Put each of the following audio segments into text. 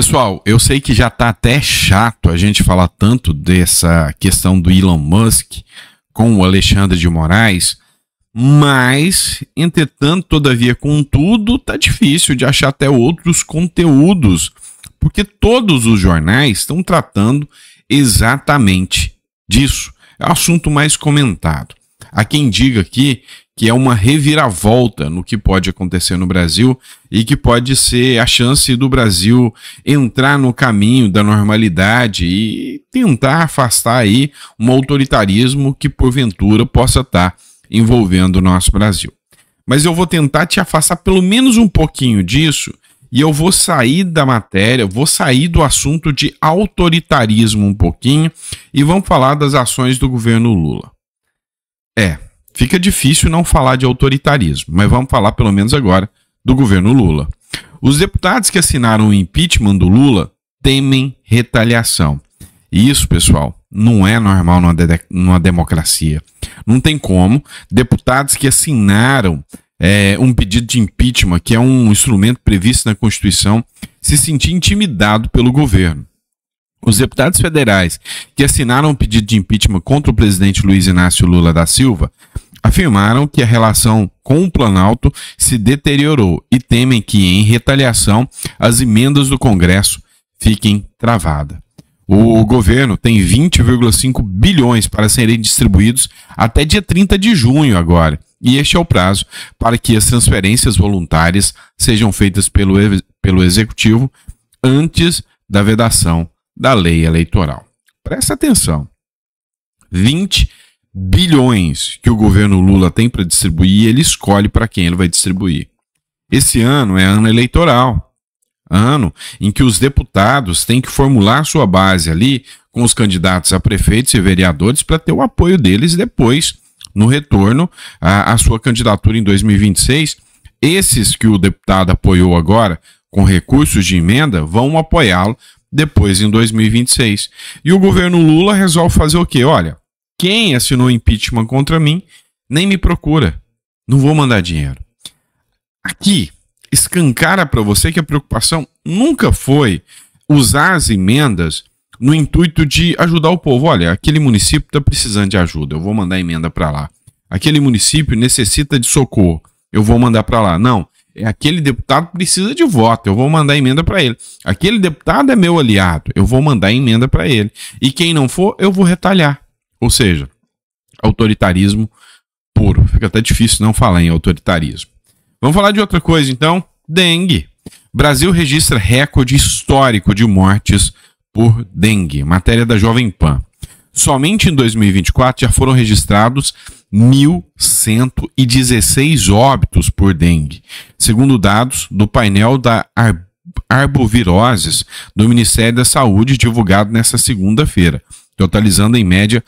Pessoal, eu sei que já está até chato a gente falar tanto dessa questão do Elon Musk com o Alexandre de Moraes, mas, entretanto, todavia, contudo, tá difícil de achar até outros conteúdos, porque todos os jornais estão tratando exatamente disso. É o assunto mais comentado. Há quem diga aqui que é uma reviravolta no que pode acontecer no Brasil e que pode ser a chance do Brasil entrar no caminho da normalidade e tentar afastar aí um autoritarismo que porventura possa estar tá envolvendo o nosso Brasil. Mas eu vou tentar te afastar pelo menos um pouquinho disso e eu vou sair da matéria, vou sair do assunto de autoritarismo um pouquinho e vamos falar das ações do governo Lula. É, Fica difícil não falar de autoritarismo, mas vamos falar pelo menos agora do governo Lula. Os deputados que assinaram o impeachment do Lula temem retaliação. E isso, pessoal, não é normal numa, de numa democracia. Não tem como deputados que assinaram é, um pedido de impeachment, que é um instrumento previsto na Constituição, se sentir intimidado pelo governo. Os deputados federais que assinaram o pedido de impeachment contra o presidente Luiz Inácio Lula da Silva afirmaram que a relação com o Planalto se deteriorou e temem que, em retaliação, as emendas do Congresso fiquem travadas. O governo tem 20,5 bilhões para serem distribuídos até dia 30 de junho agora. E este é o prazo para que as transferências voluntárias sejam feitas pelo, pelo Executivo antes da vedação da lei eleitoral. Presta atenção. 20 bilhões que o governo Lula tem para distribuir, ele escolhe para quem ele vai distribuir. Esse ano é ano eleitoral. Ano em que os deputados têm que formular sua base ali com os candidatos a prefeitos e vereadores para ter o apoio deles depois no retorno à, à sua candidatura em 2026. Esses que o deputado apoiou agora com recursos de emenda vão apoiá-lo depois em 2026. E o governo Lula resolve fazer o quê? Olha, quem assinou impeachment contra mim nem me procura. Não vou mandar dinheiro. Aqui, escancara para você que a preocupação nunca foi usar as emendas no intuito de ajudar o povo. Olha, aquele município está precisando de ajuda, eu vou mandar emenda para lá. Aquele município necessita de socorro, eu vou mandar para lá. Não, aquele deputado precisa de voto, eu vou mandar emenda para ele. Aquele deputado é meu aliado, eu vou mandar emenda para ele. E quem não for, eu vou retalhar. Ou seja, autoritarismo puro. Fica até difícil não falar em autoritarismo. Vamos falar de outra coisa então, dengue. Brasil registra recorde histórico de mortes por dengue. Matéria da Jovem Pan. Somente em 2024 já foram registrados 1.116 óbitos por dengue, segundo dados do painel da Ar arboviroses do Ministério da Saúde, divulgado nesta segunda-feira, totalizando em média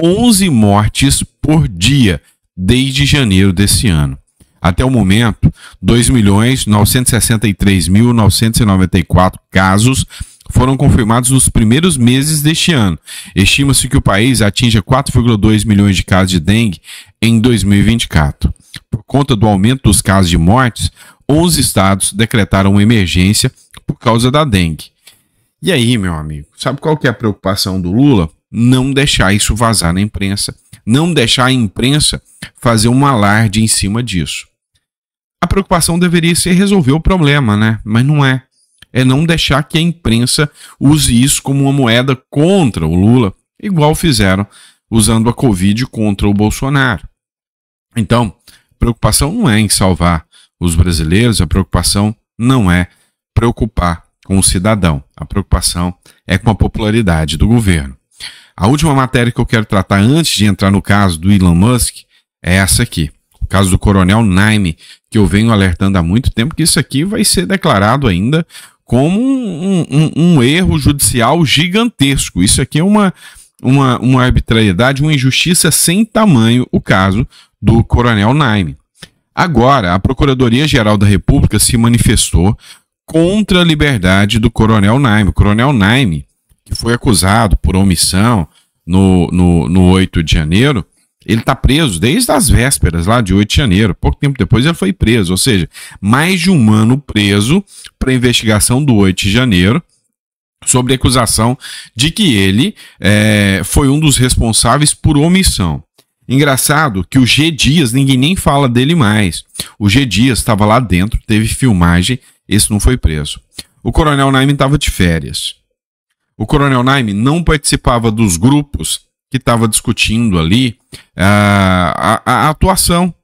11 mortes por dia desde janeiro desse ano. Até o momento, 2.963.994 casos foram confirmados nos primeiros meses deste ano. Estima-se que o país atinja 4,2 milhões de casos de dengue em 2024. Por conta do aumento dos casos de mortes, 11 estados decretaram uma emergência por causa da dengue. E aí, meu amigo, sabe qual que é a preocupação do Lula? Não deixar isso vazar na imprensa, não deixar a imprensa fazer um alarde em cima disso. A preocupação deveria ser resolver o problema, né? Mas não é é não deixar que a imprensa use isso como uma moeda contra o Lula, igual fizeram usando a Covid contra o Bolsonaro. Então, preocupação não é em salvar os brasileiros, a preocupação não é preocupar com o cidadão, a preocupação é com a popularidade do governo. A última matéria que eu quero tratar antes de entrar no caso do Elon Musk é essa aqui. O caso do Coronel Naime, que eu venho alertando há muito tempo que isso aqui vai ser declarado ainda como um, um, um erro judicial gigantesco. Isso aqui é uma, uma, uma arbitrariedade, uma injustiça sem tamanho, o caso do Coronel Naime. Agora, a Procuradoria-Geral da República se manifestou contra a liberdade do Coronel Naime. O Coronel Naime, que foi acusado por omissão no, no, no 8 de janeiro, ele está preso desde as vésperas lá de 8 de janeiro. Pouco tempo depois ele foi preso, ou seja, mais de um ano preso para investigação do 8 de janeiro sobre acusação de que ele é, foi um dos responsáveis por omissão. Engraçado que o G Dias, ninguém nem fala dele mais. O G Dias estava lá dentro, teve filmagem, esse não foi preso. O Coronel Naime estava de férias. O Coronel Naime não participava dos grupos que estava discutindo ali é, a, a, a atuação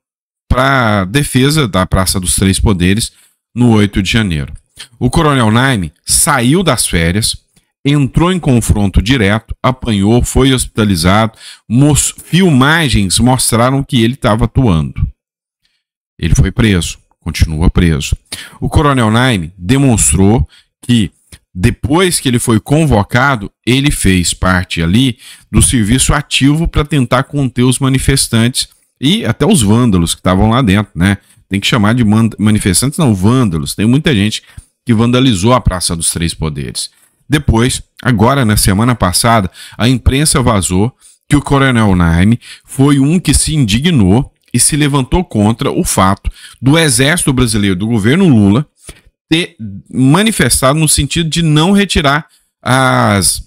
para defesa da Praça dos Três Poderes no 8 de janeiro. O coronel Naime saiu das férias, entrou em confronto direto, apanhou, foi hospitalizado. Mos filmagens mostraram que ele estava atuando. Ele foi preso, continua preso. O coronel Naime demonstrou que depois que ele foi convocado, ele fez parte ali do serviço ativo para tentar conter os manifestantes e até os vândalos que estavam lá dentro, né? Tem que chamar de manifestantes, não, vândalos. Tem muita gente que vandalizou a Praça dos Três Poderes. Depois, agora na semana passada, a imprensa vazou que o Coronel Naime foi um que se indignou e se levantou contra o fato do Exército Brasileiro, do governo Lula, ter manifestado no sentido de não retirar as,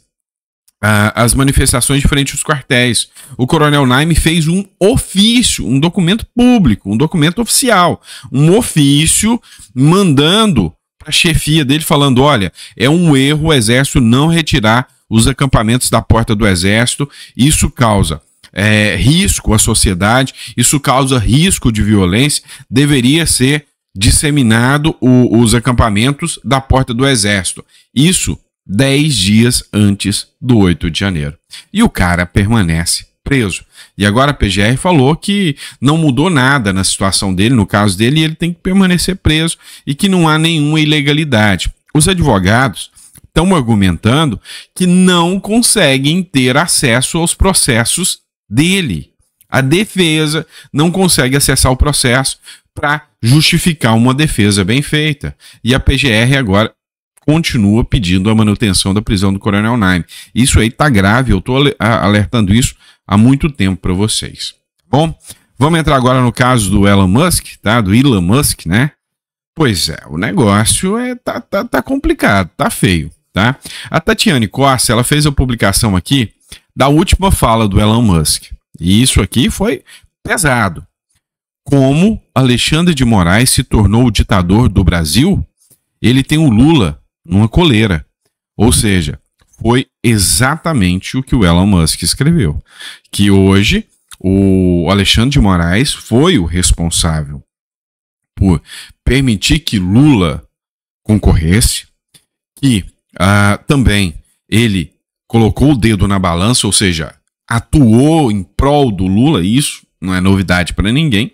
a, as manifestações de frente aos quartéis. O coronel Naime fez um ofício, um documento público, um documento oficial, um ofício mandando para a chefia dele falando: olha, é um erro o exército não retirar os acampamentos da porta do exército, isso causa é, risco à sociedade, isso causa risco de violência, deveria ser disseminado o, os acampamentos da porta do exército. Isso 10 dias antes do 8 de janeiro. E o cara permanece preso. E agora a PGR falou que não mudou nada na situação dele, no caso dele, ele tem que permanecer preso e que não há nenhuma ilegalidade. Os advogados estão argumentando que não conseguem ter acesso aos processos dele. A defesa não consegue acessar o processo para justificar uma defesa bem feita. E a PGR agora continua pedindo a manutenção da prisão do Coronel Naime. Isso aí está grave, eu estou alertando isso há muito tempo para vocês. Bom, vamos entrar agora no caso do Elon Musk, tá? Do Elon Musk, né? Pois é, o negócio é tá, tá, tá complicado, tá feio, tá? A Tatiane Costa, ela fez a publicação aqui da última fala do Elon Musk. E isso aqui foi pesado. Como Alexandre de Moraes se tornou o ditador do Brasil, ele tem o Lula numa coleira. Ou seja, foi exatamente o que o Elon Musk escreveu. Que hoje o Alexandre de Moraes foi o responsável por permitir que Lula concorresse, que uh, também ele colocou o dedo na balança, ou seja, atuou em prol do Lula, isso não é novidade para ninguém,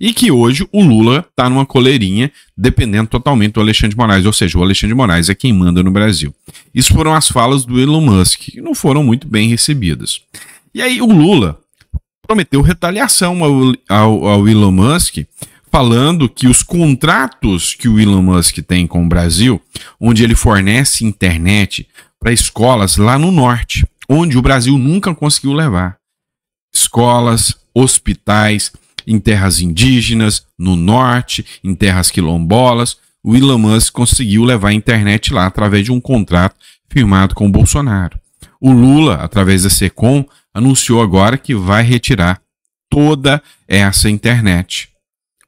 e que hoje o Lula está numa coleirinha dependendo totalmente do Alexandre de Moraes, ou seja, o Alexandre de Moraes é quem manda no Brasil. Isso foram as falas do Elon Musk, que não foram muito bem recebidas. E aí o Lula prometeu retaliação ao, ao, ao Elon Musk, falando que os contratos que o Elon Musk tem com o Brasil, onde ele fornece internet para escolas lá no norte, onde o Brasil nunca conseguiu levar. Escolas, hospitais, em terras indígenas, no norte, em terras quilombolas. O Elon Musk conseguiu levar a internet lá através de um contrato firmado com o Bolsonaro. O Lula, através da SECOM, anunciou agora que vai retirar toda essa internet.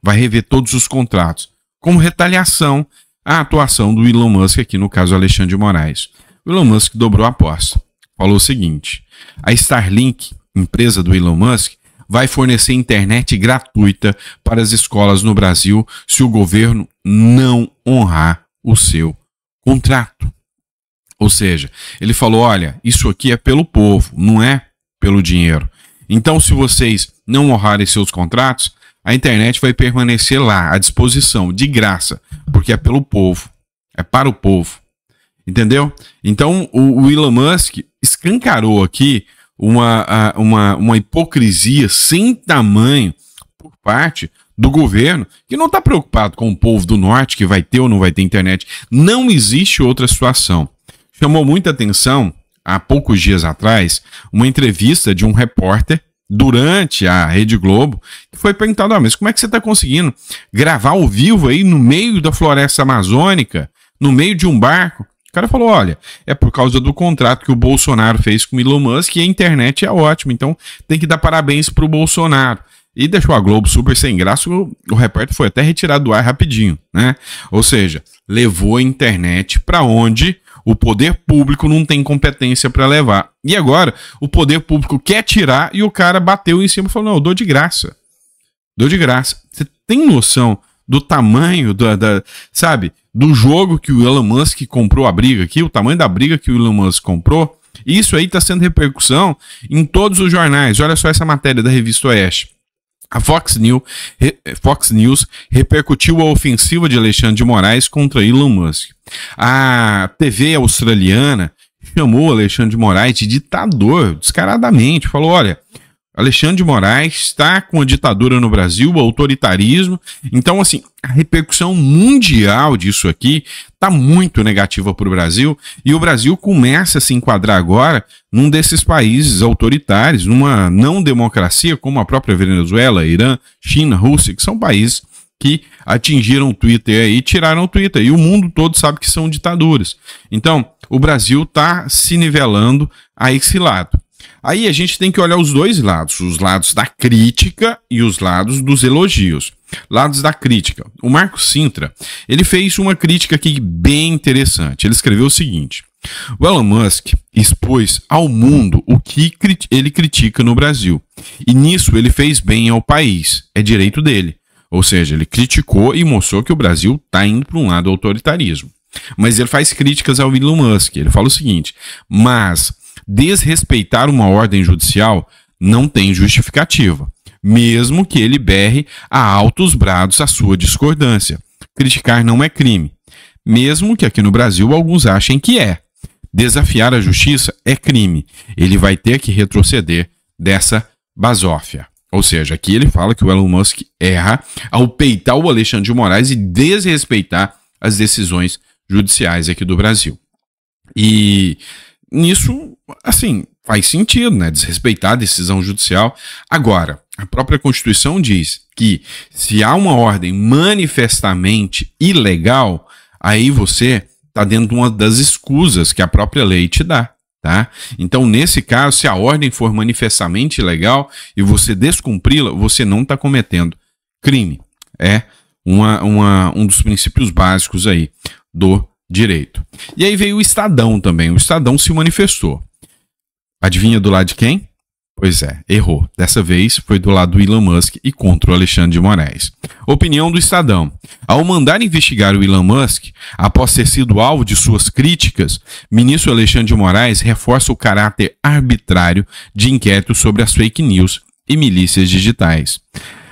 Vai rever todos os contratos, como retaliação à atuação do Elon Musk, aqui no caso Alexandre de Moraes. O Elon Musk dobrou a aposta falou o seguinte: a Starlink, empresa do Elon Musk, vai fornecer internet gratuita para as escolas no Brasil se o governo não honrar o seu contrato. Ou seja, ele falou: olha, isso aqui é pelo povo, não é pelo dinheiro. Então, se vocês não honrarem seus contratos, a internet vai permanecer lá, à disposição, de graça, porque é pelo povo, é para o povo. Entendeu? Então, o Elon Musk escancarou aqui uma, uma, uma hipocrisia sem tamanho por parte do governo, que não está preocupado com o povo do norte, que vai ter ou não vai ter internet. Não existe outra situação. Chamou muita atenção, há poucos dias atrás, uma entrevista de um repórter durante a Rede Globo, que foi perguntado: ah, mas como é que você está conseguindo gravar ao vivo aí no meio da floresta amazônica, no meio de um barco? O cara falou: olha, é por causa do contrato que o Bolsonaro fez com o Elon Musk e a internet é ótima, então tem que dar parabéns pro Bolsonaro. E deixou a Globo super sem graça, o, o repórter foi até retirado do ar rapidinho, né? Ou seja, levou a internet para onde o poder público não tem competência para levar. E agora, o poder público quer tirar e o cara bateu em cima e falou: não, eu dou de graça. Dou de graça. Você tem noção do tamanho da, da sabe? do jogo que o Elon Musk comprou a briga aqui, o tamanho da briga que o Elon Musk comprou. Isso aí está sendo repercussão em todos os jornais. Olha só essa matéria da revista Oeste. A Fox News, Fox News repercutiu a ofensiva de Alexandre de Moraes contra Elon Musk. A TV australiana chamou Alexandre de Moraes de ditador, descaradamente. Falou: olha, Alexandre de Moraes está com a ditadura no Brasil, o autoritarismo. Então, assim, a repercussão mundial disso aqui está muito negativa para o Brasil e o Brasil começa a se enquadrar agora num desses países autoritários, numa não democracia como a própria Venezuela, Irã, China, Rússia, que são países que atingiram o Twitter e tiraram o Twitter. E o mundo todo sabe que são ditaduras. Então, o Brasil está se nivelando a esse lado. Aí a gente tem que olhar os dois lados, os lados da crítica e os lados dos elogios. Lados da crítica. O Marco Sintra, ele fez uma crítica aqui bem interessante. Ele escreveu o seguinte: o Elon Musk expôs ao mundo o que ele critica no Brasil. E nisso ele fez bem ao país. É direito dele. Ou seja, ele criticou e mostrou que o Brasil está indo para um lado autoritarismo. Mas ele faz críticas ao Elon Musk. Ele fala o seguinte: mas desrespeitar uma ordem judicial não tem justificativa, mesmo que ele berre a altos brados a sua discordância. Criticar não é crime, mesmo que aqui no Brasil alguns achem que é. Desafiar a justiça é crime. Ele vai ter que retroceder dessa basófia. Ou seja, aqui ele fala que o Elon Musk erra ao peitar o Alexandre de Moraes e desrespeitar as decisões judiciais aqui do Brasil. E nisso, assim, faz sentido, né? Desrespeitar a decisão judicial. Agora, a própria Constituição diz que se há uma ordem manifestamente ilegal, aí você está dentro de uma das escusas que a própria lei te dá. Tá? Então, nesse caso, se a ordem for manifestamente ilegal e você descumpri-la, você não está cometendo crime. É uma, uma, um dos princípios básicos aí do direito. E aí veio o Estadão também. O Estadão se manifestou. Adivinha do lado de quem? Pois é, errou. Dessa vez foi do lado do Elon Musk e contra o Alexandre de Moraes. Opinião do Estadão. Ao mandar investigar o Elon Musk, após ter sido alvo de suas críticas, ministro Alexandre de Moraes reforça o caráter arbitrário de inquérito sobre as fake news e milícias digitais.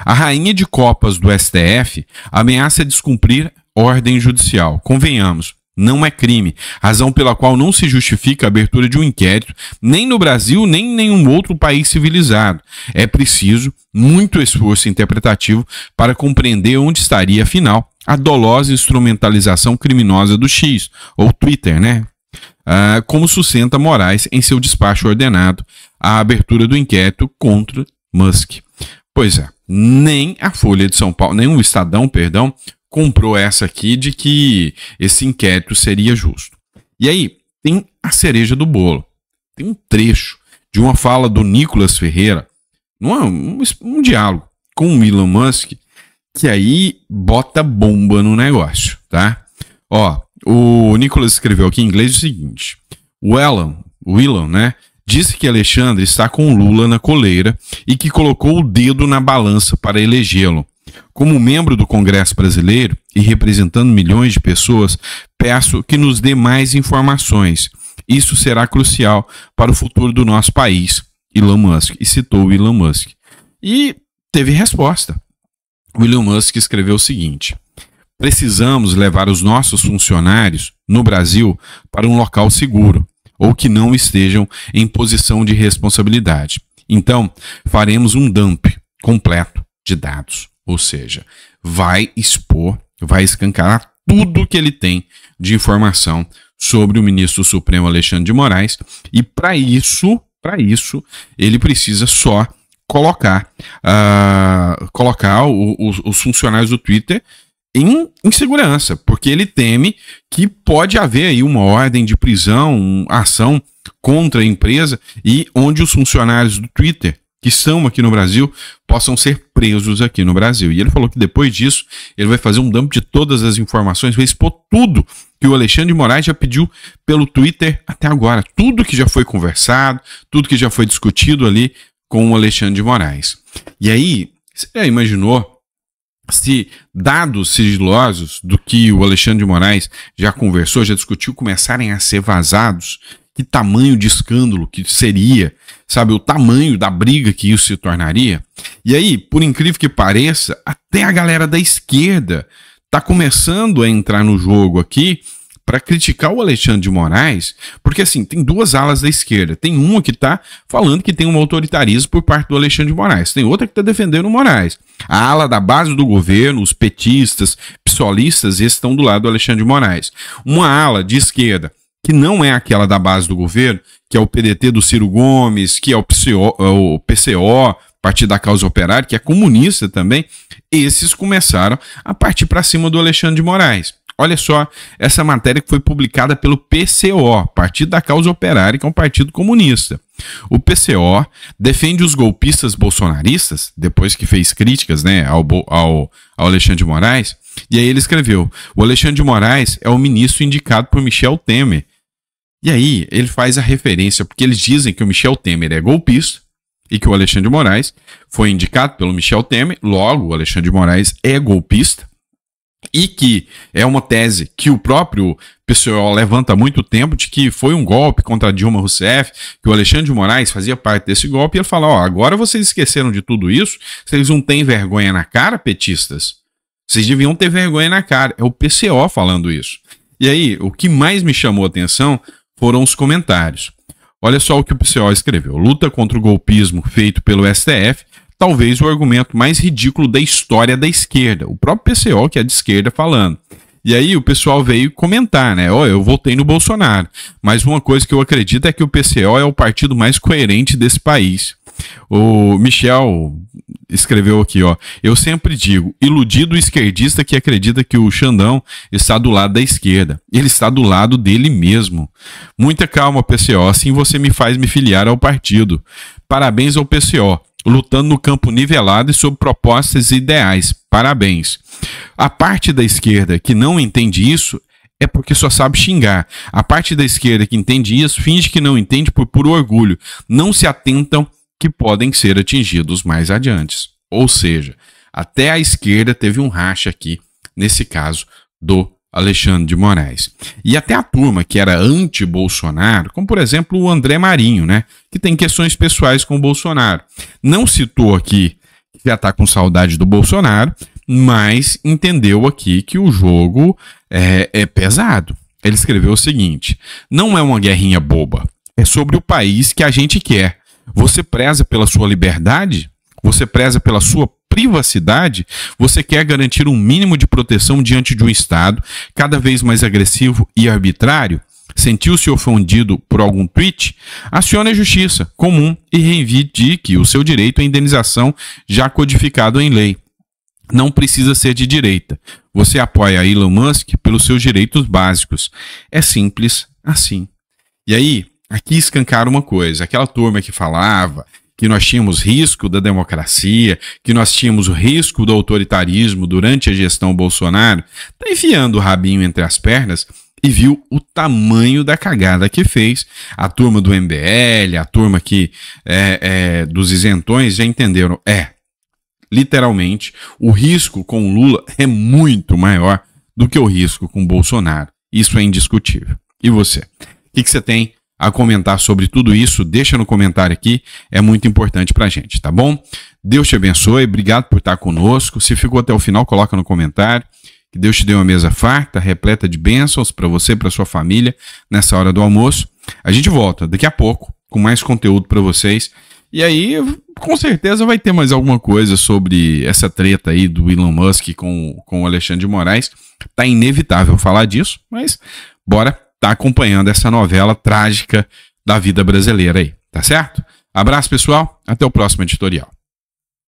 A rainha de copas do STF ameaça descumprir ordem judicial. Convenhamos, não é crime, razão pela qual não se justifica a abertura de um inquérito, nem no Brasil, nem em nenhum outro país civilizado. É preciso muito esforço interpretativo para compreender onde estaria, afinal, a dolosa instrumentalização criminosa do X, ou Twitter, né? Ah, como sustenta Moraes em seu despacho ordenado à abertura do inquérito contra Musk. Pois é, nem a Folha de São Paulo, nem o Estadão, perdão, comprou essa aqui de que esse inquérito seria justo. E aí, tem a cereja do bolo. Tem um trecho de uma fala do Nicolas Ferreira, numa, um, um diálogo com o Elon Musk, que aí bota bomba no negócio, tá? Ó, o Nicolas escreveu aqui em inglês o seguinte: o Elon, o Elon, né? Disse que Alexandre está com Lula na coleira e que colocou o dedo na balança para elegê-lo. Como membro do Congresso Brasileiro e representando milhões de pessoas, peço que nos dê mais informações. Isso será crucial para o futuro do nosso país. Elon Musk. E citou Elon Musk. E teve resposta. O Elon Musk escreveu o seguinte: Precisamos levar os nossos funcionários no Brasil para um local seguro ou que não estejam em posição de responsabilidade. Então, faremos um dump completo de dados. Ou seja, vai expor, vai escancarar tudo que ele tem de informação sobre o ministro Supremo Alexandre de Moraes e para isso, para isso, ele precisa só colocar, uh, colocar o, o, os funcionários do Twitter em, em, segurança, porque ele teme que pode haver aí uma ordem de prisão, uma ação contra a empresa e onde os funcionários do Twitter que são aqui no Brasil possam ser presos aqui no Brasil. E ele falou que depois disso ele vai fazer um dump de todas as informações, vai expor tudo que o Alexandre de Moraes já pediu pelo Twitter até agora, tudo que já foi conversado, tudo que já foi discutido ali com o Alexandre de Moraes. E aí, você já imaginou se dados sigilosos do que o Alexandre de Moraes já conversou, já discutiu, começarem a ser vazados? Que tamanho de escândalo que seria? sabe, o tamanho da briga que isso se tornaria. E aí, por incrível que pareça, até a galera da esquerda está começando a entrar no jogo aqui para criticar o Alexandre de Moraes, porque assim, tem duas alas da esquerda. Tem uma que está falando que tem um autoritarismo por parte do Alexandre de Moraes, tem outra que está defendendo o Moraes. A ala da base do governo, os petistas, psolistas, estão do lado do Alexandre de Moraes. Uma ala de esquerda que não é aquela da base do governo, que é o PDT do Ciro Gomes, que é o PCO, o PCO é Partido da Causa Operária, que é comunista também, esses começaram a partir para cima do Alexandre de Moraes. Olha só essa matéria que foi publicada pelo PCO, Partido da Causa Operária, que é um partido comunista. O PCO defende os golpistas bolsonaristas, depois que fez críticas né, ao, ao, ao Alexandre de Moraes, e aí ele escreveu: o Alexandre de Moraes é o ministro indicado por Michel Temer e aí ele faz a referência, porque eles dizem que o Michel Temer é golpista e que o Alexandre de Moraes foi indicado pelo Michel Temer, logo o Alexandre de Moraes é golpista. E que é uma tese que o próprio pessoal levanta há muito tempo de que foi um golpe contra Dilma Rousseff, que o Alexandre de Moraes fazia parte desse golpe, e ele fala: Ó, agora vocês esqueceram de tudo isso, vocês não têm vergonha na cara, petistas? Vocês deviam ter vergonha na cara. É o PCO falando isso. E aí, o que mais me chamou a atenção foram os comentários. Olha só o que o PCO escreveu: luta contra o golpismo feito pelo STF, talvez o argumento mais ridículo da história da esquerda. O próprio PCO, que é de esquerda, falando. E aí o pessoal veio comentar, né? oh, eu votei no Bolsonaro. Mas uma coisa que eu acredito é que o PCO é o partido mais coerente desse país. O Michel escreveu aqui, ó. Eu sempre digo, iludido esquerdista que acredita que o Xandão está do lado da esquerda. Ele está do lado dele mesmo. Muita calma, PCO. Assim você me faz me filiar ao partido. Parabéns ao PCO lutando no campo nivelado e sob propostas ideais. Parabéns. A parte da esquerda que não entende isso é porque só sabe xingar. A parte da esquerda que entende isso finge que não entende por puro orgulho. Não se atentam que podem ser atingidos mais adiante. Ou seja, até a esquerda teve um racha aqui, nesse caso, do Alexandre de Moraes. E até a turma que era anti-Bolsonaro, como por exemplo o André Marinho, né? Que tem questões pessoais com o Bolsonaro. Não citou aqui que já está com saudade do Bolsonaro, mas entendeu aqui que o jogo é, é pesado. Ele escreveu o seguinte: não é uma guerrinha boba, é sobre o país que a gente quer você preza pela sua liberdade? Você preza pela sua privacidade? Você quer garantir um mínimo de proteção diante de um Estado cada vez mais agressivo e arbitrário? Sentiu-se ofendido por algum tweet? Acione a justiça comum e reivindique o seu direito à indenização já codificado em lei. Não precisa ser de direita. Você apoia Elon Musk pelos seus direitos básicos. É simples assim. E aí, aqui escancar uma coisa: aquela turma que falava que nós tínhamos risco da democracia, que nós tínhamos o risco do autoritarismo durante a gestão Bolsonaro, está enfiando o rabinho entre as pernas e viu o tamanho da cagada que fez. A turma do MBL, a turma que é, é, dos isentões já entenderam. É, literalmente, o risco com o Lula é muito maior do que o risco com o Bolsonaro. Isso é indiscutível. E você? O que, que você tem a comentar sobre tudo isso, deixa no comentário aqui, é muito importante pra gente, tá bom? Deus te abençoe, obrigado por estar conosco. Se ficou até o final, coloca no comentário. Que Deus te dê uma mesa farta, repleta de bênçãos para você, para sua família, nessa hora do almoço. A gente volta daqui a pouco com mais conteúdo para vocês. E aí, com certeza vai ter mais alguma coisa sobre essa treta aí do Elon Musk com, com o Alexandre de Moraes. Tá inevitável falar disso, mas bora tá acompanhando essa novela trágica da vida brasileira aí, tá certo? Abraço, pessoal. Até o próximo editorial.